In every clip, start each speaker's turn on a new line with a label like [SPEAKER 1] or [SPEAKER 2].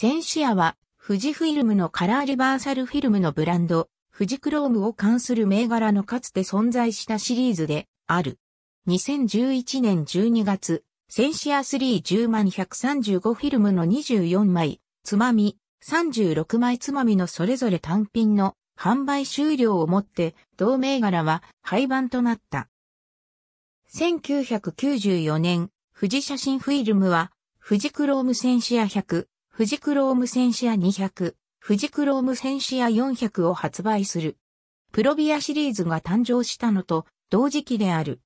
[SPEAKER 1] センシアは、富士フィルムのカラーリバーサルフィルムのブランド、富士クロームを関する銘柄のかつて存在したシリーズで、ある。2011年12月、センシア310万135フィルムの24枚、つまみ、36枚つまみのそれぞれ単品の販売終了をもって、同銘柄は廃盤となった。1994年、富士写真フィルムは、富士クロームセンシア100、富士クローム戦視ア200、富士クローム戦視ア400を発売する。プロビアシリーズが誕生したのと同時期である。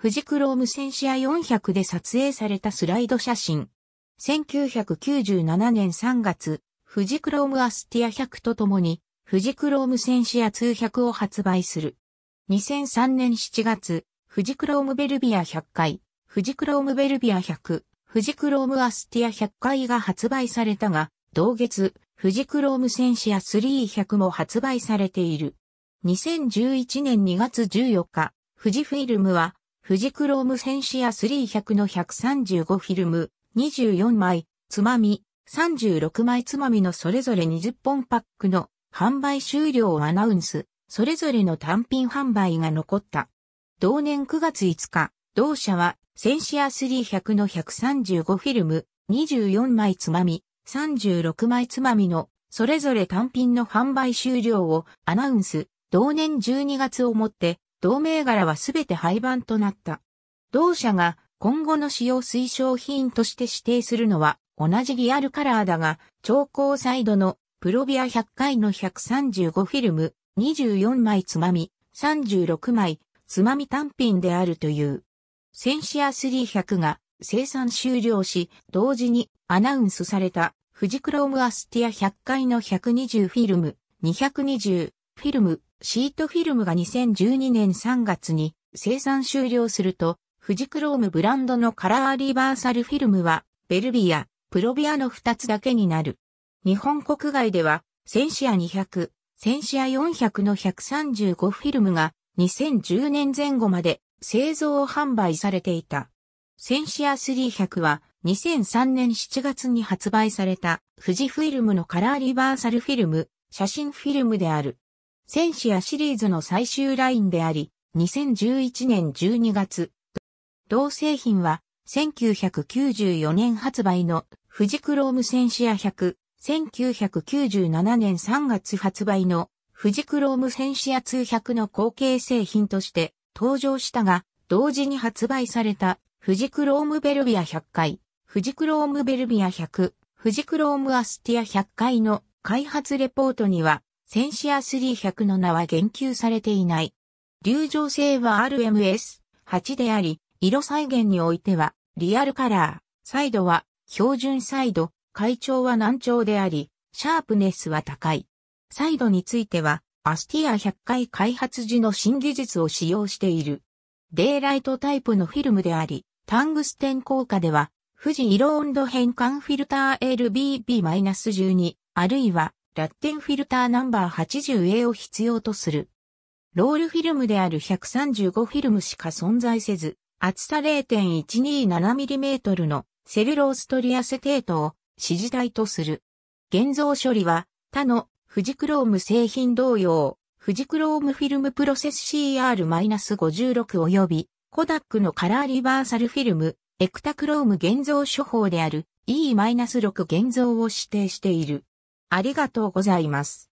[SPEAKER 1] 富士クローム戦視ア400で撮影されたスライド写真。1997年3月、富士クロームアスティア100とともに、富士クローム戦視野通100を発売する。2003年7月、富士クロームベルビア100回、富士クロームベルビア100、富士クロームアスティア100回が発売されたが、同月、富士クローム戦士ア300も発売されている。2011年2月14日、富士フィルムは、富士クローム戦士ア300の135フィルム、24枚、つまみ、36枚つまみのそれぞれ20本パックの販売終了をアナウンス、それぞれの単品販売が残った。同年9月5日、同社は、センシア300の135フィルム、24枚つまみ、36枚つまみの、それぞれ単品の販売終了をアナウンス、同年12月をもって、同銘柄はすべて廃盤となった。同社が今後の使用推奨品として指定するのは、同じリアルカラーだが、超高サイドのプロビア100回の135フィルム、24枚つまみ、36枚、つまみ単品であるという。センシア300が生産終了し、同時にアナウンスされたフジクロームアスティア100回の120フィルム、220フィルム、シートフィルムが2012年3月に生産終了すると、フジクロームブランドのカラーリバーサルフィルムは、ベルビア、プロビアの2つだけになる。日本国外では、センシア200、センシア400の135フィルムが2010年前後まで製造販売されていた。センシア300は2003年7月に発売された富士フィルムのカラーリバーサルフィルム、写真フィルムである。センシアシリーズの最終ラインであり、2011年12月、同製品は1994年発売の富士クロームセンシア100、1997年3月発売の富士クロームセンシア200の後継製品として登場したが、同時に発売された、フジクロームベルビア100回、フジクロームベルビア100、フジクロームアスティア100回の開発レポートには、センシア300の名は言及されていない。流浄性は RMS8 であり、色再現においては、リアルカラー、サイドは、標準サイド、階調は難聴であり、シャープネスは高い。サイドについては、アスティア100回開発時の新技術を使用している。デイライトタイプのフィルムであり、タングステン効果では、富士色温度変換フィルター LBB-12、あるいは、ラッテンフィルターナンバー 80A を必要とする。ロールフィルムである135フィルムしか存在せず、厚さ 0.127mm のセルローストリアセテートを指示体とする。現像処理は他の富士クローム製品同様、富士クロームフィルムプロセス CR-56 及び、コダックのカラーリバーサルフィルム、エクタクローム現像処方である E-6 現像を指定している。ありがとうございます。